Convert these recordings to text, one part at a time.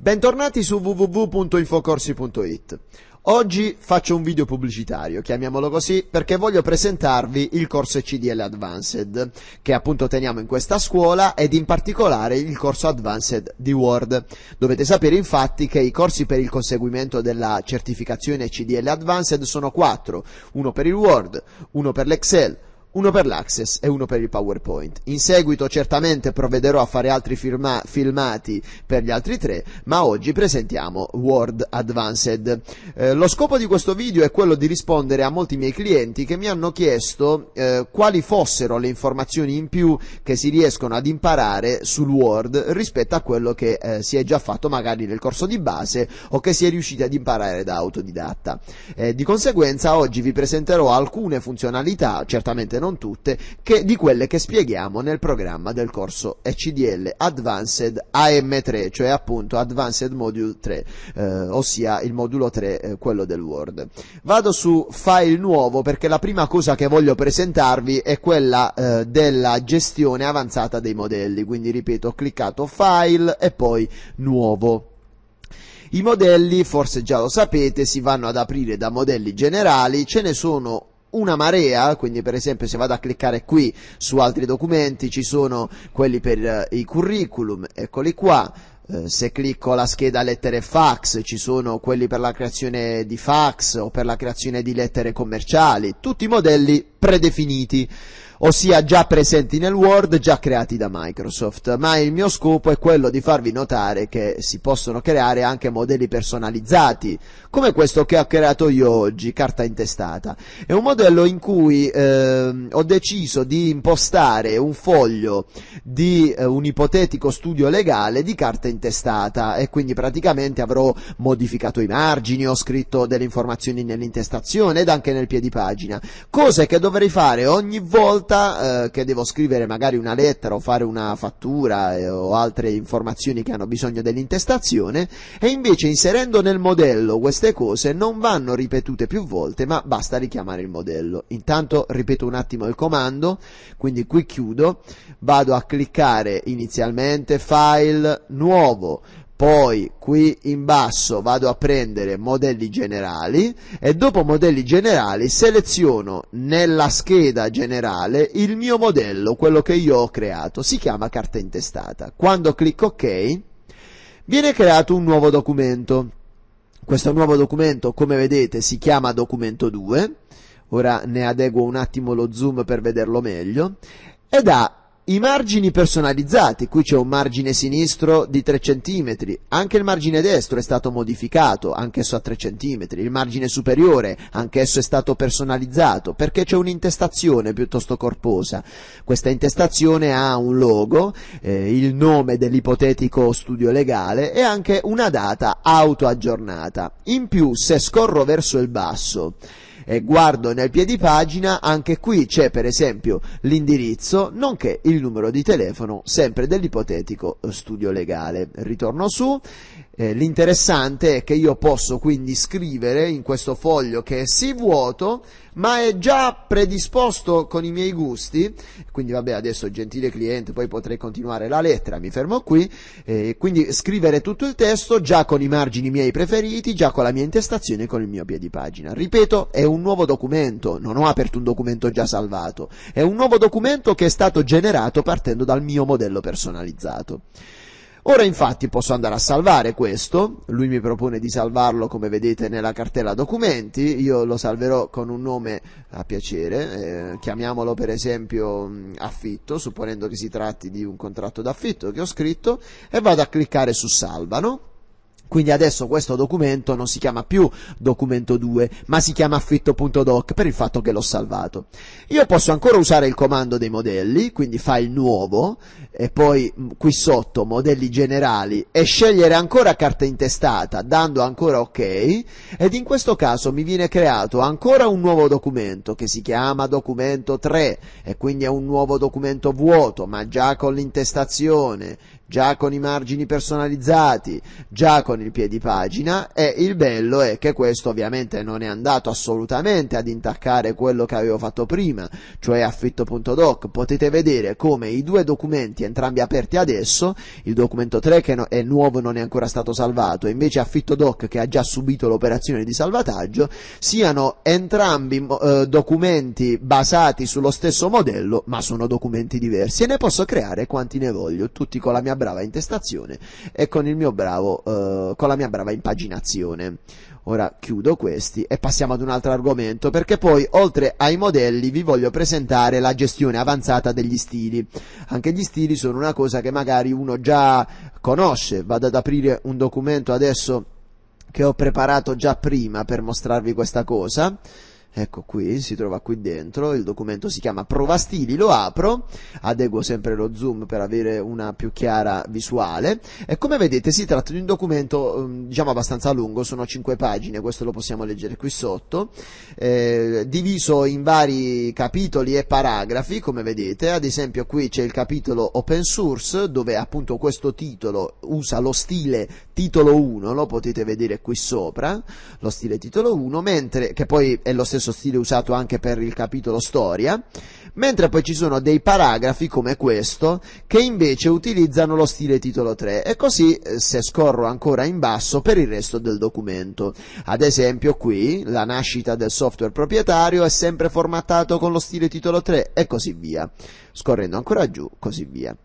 Bentornati su www.infocorsi.it. Oggi faccio un video pubblicitario, chiamiamolo così, perché voglio presentarvi il corso CDL Advanced, che appunto teniamo in questa scuola ed in particolare il corso Advanced di Word. Dovete sapere infatti che i corsi per il conseguimento della certificazione CDL Advanced sono quattro, uno per il Word, uno per l'Excel, uno per l'Access e uno per il PowerPoint. In seguito certamente provvederò a fare altri firma- filmati per gli altri tre, ma oggi presentiamo Word Advanced. Eh, lo scopo di questo video è quello di rispondere a molti miei clienti che mi hanno chiesto eh, quali fossero le informazioni in più che si riescono ad imparare sul Word rispetto a quello che eh, si è già fatto magari nel corso di base o che si è riusciti ad imparare da autodidatta. Eh, di conseguenza oggi vi presenterò alcune funzionalità, certamente molte, non tutte, che, di quelle che spieghiamo nel programma del corso ECDL Advanced AM3, cioè appunto Advanced Module 3, eh, ossia il modulo 3, eh, quello del Word. Vado su File nuovo perché la prima cosa che voglio presentarvi è quella eh, della gestione avanzata dei modelli, quindi ripeto, ho cliccato File e poi Nuovo. I modelli, forse già lo sapete, si vanno ad aprire da modelli generali, ce ne sono una marea, quindi per esempio se vado a cliccare qui su altri documenti ci sono quelli per eh, i curriculum, eccoli qua, eh, se clicco la scheda lettere fax ci sono quelli per la creazione di fax o per la creazione di lettere commerciali, tutti modelli predefiniti ossia già presenti nel Word, già creati da Microsoft, ma il mio scopo è quello di farvi notare che si possono creare anche modelli personalizzati, come questo che ho creato io oggi, carta intestata. È un modello in cui eh, ho deciso di impostare un foglio di eh, un ipotetico studio legale di carta intestata e quindi praticamente avrò modificato i margini, ho scritto delle informazioni nell'intestazione ed anche nel piedipagina, cose che dovrei fare ogni volta nota eh, che devo scrivere magari una lettera o fare una fattura eh, o altre informazioni che hanno bisogno dell'intestazione e invece inserendo nel modello queste cose non vanno ripetute più volte ma basta richiamare il modello. Intanto ripeto un attimo il comando, quindi qui chiudo, vado a cliccare inizialmente file nuovo, poi qui in basso vado a prendere modelli generali e dopo modelli generali seleziono nella scheda generale il mio modello, quello che io ho creato, si chiama carta intestata. Quando clicco ok viene creato un nuovo documento. Questo nuovo documento come vedete si chiama documento 2, ora ne adeguo un attimo lo zoom per vederlo meglio ed ha i margini personalizzati, qui c'è un margine sinistro di 3 cm, anche il margine destro è stato modificato, anch'esso a 3 cm, il margine superiore, anch'esso è stato personalizzato, perché c'è un'intestazione piuttosto corposa. Questa intestazione ha un logo, eh, il nome dell'ipotetico studio legale e anche una data autoaggiornata. In più, se scorro verso il basso, e guardo nel piedipagina, anche qui c'è per esempio l'indirizzo, nonché il numero di telefono, sempre dell'ipotetico studio legale. Ritorno su, eh, l'interessante è che io posso quindi scrivere in questo foglio che è sì vuoto, ma è già predisposto con i miei gusti. Quindi, vabbè, adesso gentile cliente, poi potrei continuare la lettera, mi fermo qui. Eh, quindi scrivere tutto il testo già con i margini miei preferiti, già con la mia intestazione e con il mio piedi pagina. Ripeto, è un nuovo documento, non ho aperto un documento già salvato, è un nuovo documento che è stato generato partendo dal mio modello personalizzato. Ora infatti posso andare a salvare questo, lui mi propone di salvarlo come vedete nella cartella documenti, io lo salverò con un nome a piacere, eh, chiamiamolo per esempio affitto, supponendo che si tratti di un contratto d'affitto che ho scritto, e vado a cliccare su salva, no? Quindi adesso questo documento non si chiama più documento 2, ma si chiama affitto.doc per il fatto che l'ho salvato. Io posso ancora usare il comando dei modelli, quindi file nuovo, e poi mm, qui sotto modelli generali e scegliere ancora carta intestata dando ancora ok ed in questo caso mi viene creato ancora un nuovo documento che si chiama documento 3 e quindi è un nuovo documento vuoto ma già con l'intestazione già con i margini personalizzati, già con il piedipagina e il bello è che questo ovviamente non è andato assolutamente ad intaccare quello che avevo fatto prima, cioè affitto.doc, potete vedere come i due documenti documenti, entrambi aperti adesso, il documento 3 che è nuovo e non è ancora stato salvato, e invece Affitto Doc che ha già subito l'operazione di salvataggio, siano entrambi eh, documenti basati sullo stesso modello, ma sono documenti diversi e ne posso creare quanti ne voglio, tutti con la mia brava intestazione e con, bravo, eh, con la mia brava impaginazione. Ora chiudo questi e passiamo ad un altro argomento perché poi oltre ai modelli vi voglio presentare la gestione avanzata degli stili. Anche gli stili sono una cosa che magari uno già conosce. Vado ad aprire un documento adesso che ho preparato già prima per mostrarvi questa cosa. Ecco qui, si trova qui dentro, il documento si chiama Prova Stili, lo apro, adeguo sempre lo zoom per avere una più chiara visuale e come vedete si tratta di un documento ehm, diciamo abbastanza lungo, sono 5 pagine, questo lo possiamo leggere qui sotto, eh, diviso in vari capitoli e paragrafi come vedete, ad esempio qui c'è il capitolo Open Source dove appunto questo titolo usa lo stile titolo 1, lo potete vedere qui sopra, lo stile titolo 1, mentre, che poi è lo stesso stile usato anche per il capitolo storia, mentre poi ci sono dei paragrafi come questo che invece utilizzano lo stile titolo 3 e così eh, se scorro ancora in basso per il resto del documento. Ad esempio qui la nascita del software proprietario è sempre formattato con lo stile titolo 3 e così via. Scorrendo ancora giù, così via.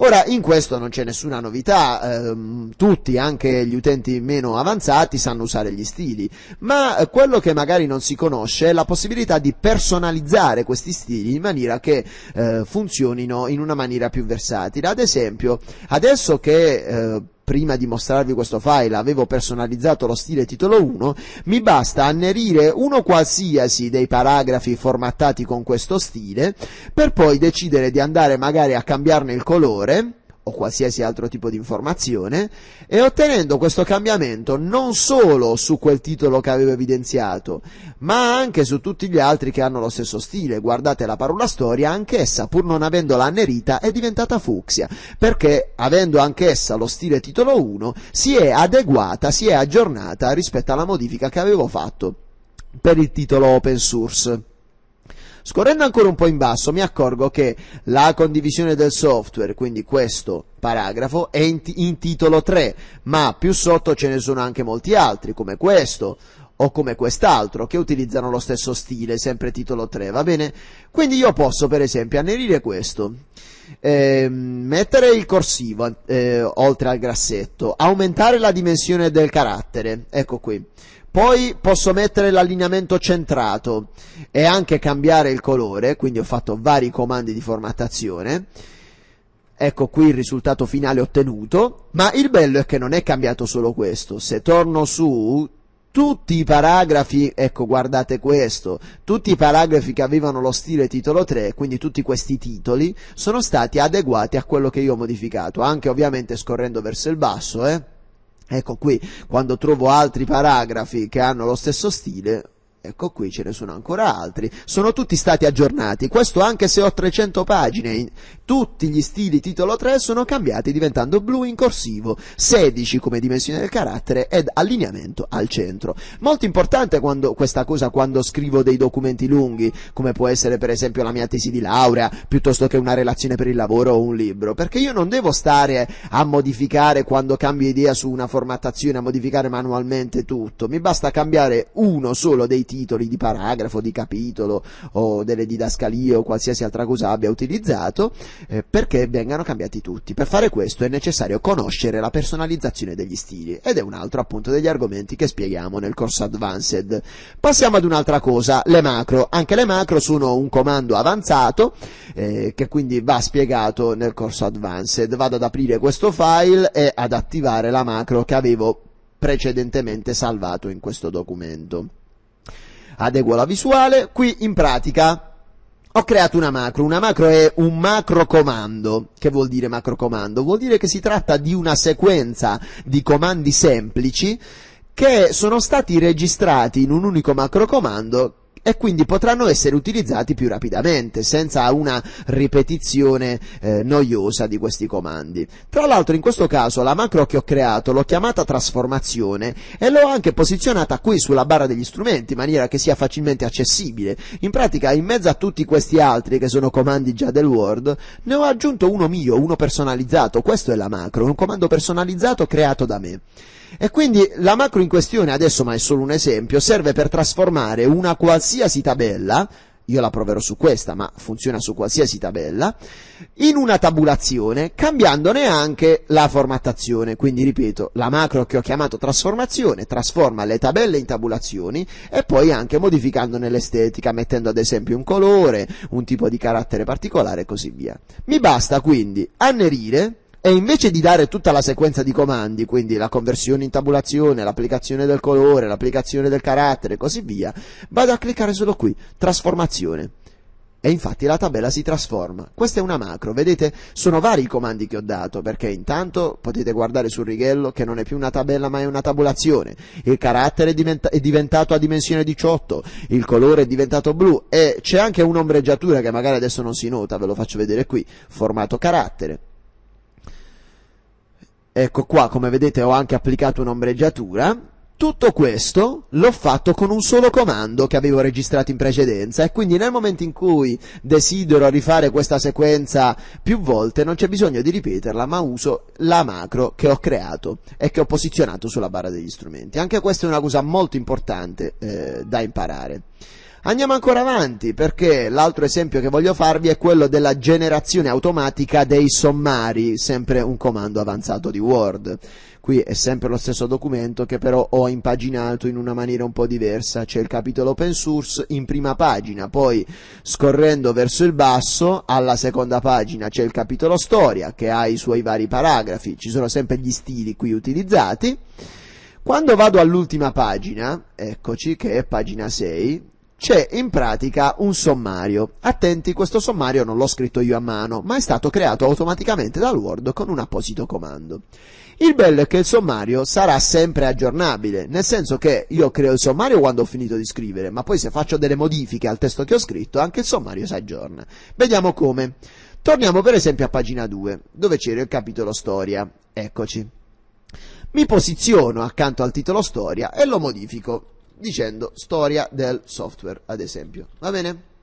Ora, in questo non c'è nessuna novità, ehm, tutti, anche gli utenti meno avanzati, sanno usare gli stili, ma eh, quello che magari non si conosce è la possibilità di personalizzare questi stili in maniera che eh, funzionino in una maniera più versatile. Ad esempio, adesso che eh, prima di mostrarvi questo file avevo personalizzato lo stile titolo 1, mi basta annerire uno qualsiasi dei paragrafi formattati con questo stile per poi decidere di andare magari a cambiarne il colore o qualsiasi altro tipo di informazione e ottenendo questo cambiamento non solo su quel titolo che avevo evidenziato, ma anche su tutti gli altri che hanno lo stesso stile. Guardate la parola storia, anch'essa pur non avendola annerita è diventata fucsia, perché avendo anch'essa lo stile titolo 1 si è adeguata, si è aggiornata rispetto alla modifica che avevo fatto per il titolo open source. Scorrendo ancora un po' in basso mi accorgo che la condivisione del software, quindi questo paragrafo, è in, in titolo 3, ma più sotto ce ne sono anche molti altri, come questo o come quest'altro, che utilizzano lo stesso stile, sempre titolo 3, va bene? Quindi io posso, per esempio, annerire questo, eh, mettere il corsivo eh, oltre al grassetto, aumentare la dimensione del carattere, ecco qui, poi posso mettere l'allineamento centrato e anche cambiare il colore, quindi ho fatto vari comandi di formattazione. Ecco qui il risultato finale ottenuto, ma il bello è che non è cambiato solo questo. Se torno su tutti i paragrafi, ecco guardate questo, tutti i paragrafi che avevano lo stile titolo 3, quindi tutti questi titoli, sono stati adeguati a quello che io ho modificato, anche ovviamente scorrendo verso il basso, eh. Ecco qui, quando trovo altri paragrafi che hanno lo stesso stile, Ecco qui ce ne sono ancora altri, sono tutti stati aggiornati, questo anche se ho 300 pagine, tutti gli stili titolo 3 sono cambiati diventando blu in corsivo, 16 come dimensione del carattere ed allineamento al centro. Molto importante quando, questa cosa quando scrivo dei documenti lunghi, come può essere per esempio la mia tesi di laurea, piuttosto che una relazione per il lavoro o un libro, perché io non devo stare a modificare quando cambio idea su una formattazione, a modificare manualmente tutto, mi basta cambiare uno solo dei titoli titoli di paragrafo, di capitolo o delle didascalie o qualsiasi altra cosa abbia utilizzato, eh, perché vengano cambiati tutti. Per fare questo è necessario conoscere la personalizzazione degli stili ed è un altro appunto degli argomenti che spieghiamo nel corso Advanced. Passiamo ad un'altra cosa, le macro. Anche le macro sono un comando avanzato eh, che quindi va spiegato nel corso Advanced. Vado ad aprire questo file e ad attivare la macro che avevo precedentemente salvato in questo documento adeguo la visuale, qui in pratica ho creato una macro, una macro è un macro comando. Che vuol dire macro comando? Vuol dire che si tratta di una sequenza di comandi semplici che sono stati registrati in un unico macro comando e quindi potranno essere utilizzati più rapidamente, senza una ripetizione eh, noiosa di questi comandi. Tra l'altro in questo caso la macro che ho creato l'ho chiamata trasformazione e l'ho anche posizionata qui sulla barra degli strumenti, in maniera che sia facilmente accessibile. In pratica, in mezzo a tutti questi altri, che sono comandi già del Word, ne ho aggiunto uno mio, uno personalizzato, questo è la macro, un comando personalizzato creato da me. E quindi la macro in questione, adesso ma è solo un esempio, serve per trasformare una qualsiasi qualsiasi tabella, io la proverò su questa, ma funziona su qualsiasi tabella, in una tabulazione, cambiandone anche la formattazione. Quindi ripeto, la macro che ho chiamato trasformazione trasforma le tabelle in tabulazioni e poi anche modificandone l'estetica, mettendo ad esempio un colore, un tipo di carattere particolare e così via. Mi basta quindi annerire e invece di dare tutta la sequenza di comandi, quindi la conversione in tabulazione, l'applicazione del colore, l'applicazione del carattere e così via, vado a cliccare solo qui, trasformazione. E infatti la tabella si trasforma. Questa è una macro, vedete? Sono vari i comandi che ho dato, perché intanto potete guardare sul righello che non è più una tabella ma è una tabulazione. Il carattere è, diventa- è diventato a dimensione 18, il colore è diventato blu e c'è anche un'ombreggiatura che magari adesso non si nota, ve lo faccio vedere qui, formato carattere Ecco qua, come vedete ho anche applicato un'ombreggiatura. Tutto questo l'ho fatto con un solo comando che avevo registrato in precedenza e quindi nel momento in cui desidero rifare questa sequenza più volte non c'è bisogno di ripeterla ma uso la macro che ho creato e che ho posizionato sulla barra degli strumenti. Anche questa è una cosa molto importante eh, da imparare. Andiamo ancora avanti perché l'altro esempio che voglio farvi è quello della generazione automatica dei sommari, sempre un comando avanzato di Word. Qui è sempre lo stesso documento che però ho impaginato in una maniera un po' diversa. C'è il capitolo open source in prima pagina, poi scorrendo verso il basso, alla seconda pagina c'è il capitolo storia che ha i suoi vari paragrafi, ci sono sempre gli stili qui utilizzati. Quando vado all'ultima pagina, eccoci che è pagina 6, c'è in pratica un sommario. Attenti, questo sommario non l'ho scritto io a mano, ma è stato creato automaticamente dal Word con un apposito comando. Il bello è che il sommario sarà sempre aggiornabile, nel senso che io creo il sommario quando ho finito di scrivere, ma poi se faccio delle modifiche al testo che ho scritto, anche il sommario si aggiorna. Vediamo come. Torniamo per esempio a pagina 2, dove c'era il capitolo storia. Eccoci. Mi posiziono accanto al titolo storia e lo modifico dicendo storia del software, ad esempio. Va bene?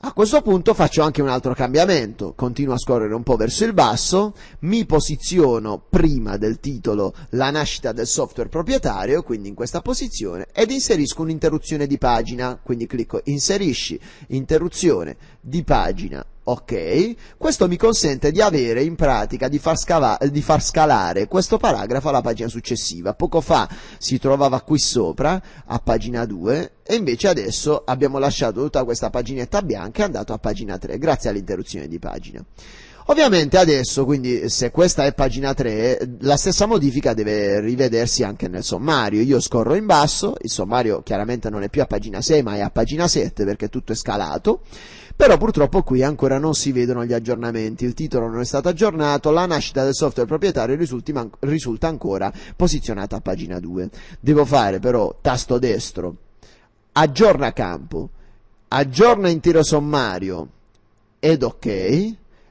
A questo punto faccio anche un altro cambiamento, continuo a scorrere un po' verso il basso, mi posiziono prima del titolo la nascita del software proprietario, quindi in questa posizione, ed inserisco un'interruzione di pagina, quindi clicco inserisci interruzione di pagina Ok, questo mi consente di avere in pratica di far, scava, di far, scalare questo paragrafo alla pagina successiva. Poco fa si trovava qui sopra, a pagina 2, e invece adesso abbiamo lasciato tutta questa paginetta bianca e andato a pagina 3, grazie all'interruzione di pagina. Ovviamente adesso, quindi, se questa è pagina 3, la stessa modifica deve rivedersi anche nel sommario. Io scorro in basso, il sommario chiaramente non è più a pagina 6, ma è a pagina 7 perché tutto è scalato però purtroppo qui ancora non si vedono gli aggiornamenti, il titolo non è stato aggiornato, la nascita del software proprietario risulta ancora posizionata a pagina 2. Devo fare però tasto destro, aggiorna campo, aggiorna intero sommario ed ok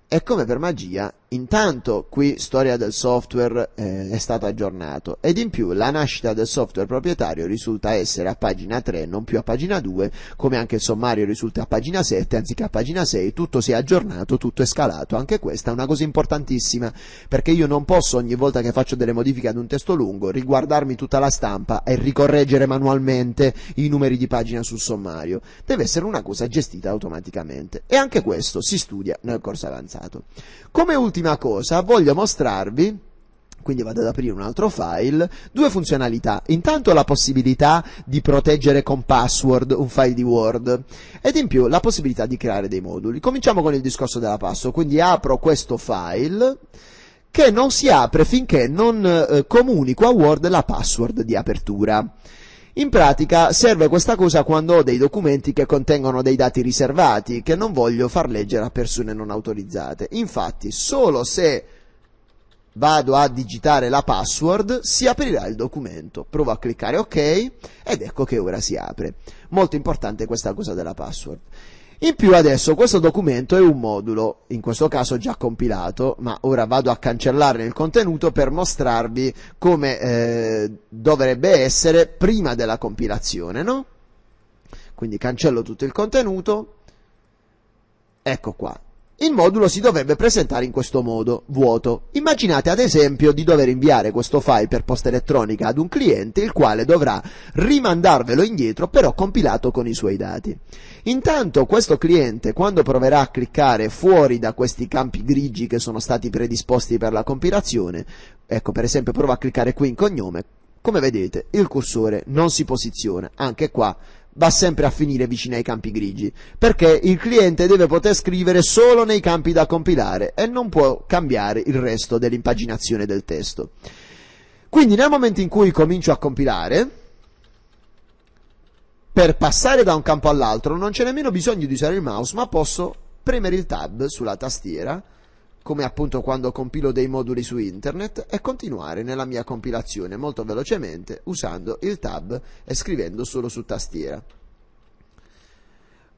e come per magia Intanto qui storia del software eh, è stato aggiornato ed in più la nascita del software proprietario risulta essere a pagina 3, non più a pagina 2, come anche il sommario risulta a pagina 7 anziché a pagina 6, tutto si è aggiornato, tutto è scalato, anche questa è una cosa importantissima perché io non posso ogni volta che faccio delle modifiche ad un testo lungo riguardarmi tutta la stampa e ricorreggere manualmente i numeri di pagina sul sommario, deve essere una cosa gestita automaticamente e anche questo si studia nel corso avanzato. Come ultimo ultima cosa voglio mostrarvi quindi vado ad aprire un altro file, due funzionalità. Intanto la possibilità di proteggere con password un file di Word ed in più la possibilità di creare dei moduli. Cominciamo con il discorso della password, quindi apro questo file che non si apre finché non eh, comunico a Word la password di apertura. In pratica serve questa cosa quando ho dei documenti che contengono dei dati riservati che non voglio far leggere a persone non autorizzate. Infatti, solo se vado a digitare la password si aprirà il documento. Provo a cliccare ok ed ecco che ora si apre. Molto importante questa cosa della password. In più adesso questo documento è un modulo, in questo caso già compilato, ma ora vado a cancellarne il contenuto per mostrarvi come eh, dovrebbe essere prima della compilazione, no? Quindi cancello tutto il contenuto, ecco qua, il modulo si dovrebbe presentare in questo modo, vuoto. Immaginate ad esempio di dover inviare questo file per posta elettronica ad un cliente il quale dovrà rimandarvelo indietro però compilato con i suoi dati. Intanto questo cliente quando proverà a cliccare fuori da questi campi grigi che sono stati predisposti per la compilazione, ecco per esempio prova a cliccare qui in cognome, come vedete il cursore non si posiziona, anche qua va sempre a finire vicino ai campi grigi, perché il cliente deve poter scrivere solo nei campi da compilare e non può cambiare il resto dell'impaginazione del testo. Quindi nel momento in cui comincio a compilare, per passare da un campo all'altro non c'è nemmeno bisogno di usare il mouse, ma posso premere il tab sulla tastiera come appunto quando compilo dei moduli su internet, e continuare nella mia compilazione molto velocemente usando il tab e scrivendo solo su tastiera.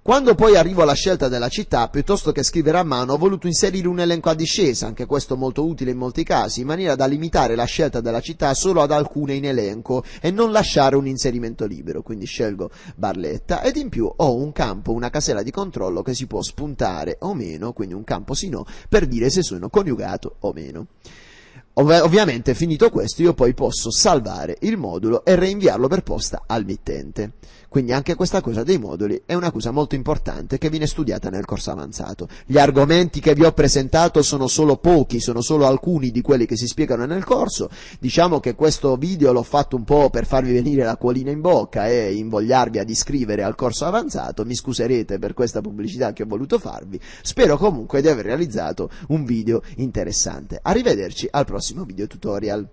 Quando poi arrivo alla scelta della città, piuttosto che scrivere a mano, ho voluto inserire un elenco a discesa, anche questo molto utile in molti casi, in maniera da limitare la scelta della città solo ad alcune in elenco e non lasciare un inserimento libero. Quindi scelgo Barletta ed in più ho un campo, una casella di controllo che si può spuntare o meno, quindi un campo sì no, per dire se sono coniugato o meno. Ov- ovviamente finito questo io poi posso salvare il modulo e reinviarlo per posta al mittente. Quindi anche questa cosa dei moduli è una cosa molto importante che viene studiata nel corso avanzato. Gli argomenti che vi ho presentato sono solo pochi, sono solo alcuni di quelli che si spiegano nel corso. Diciamo che questo video l'ho fatto un po' per farvi venire la colina in bocca e invogliarvi ad iscrivere al corso avanzato. Mi scuserete per questa pubblicità che ho voluto farvi. Spero comunque di aver realizzato un video interessante. Arrivederci al prossimo video tutorial.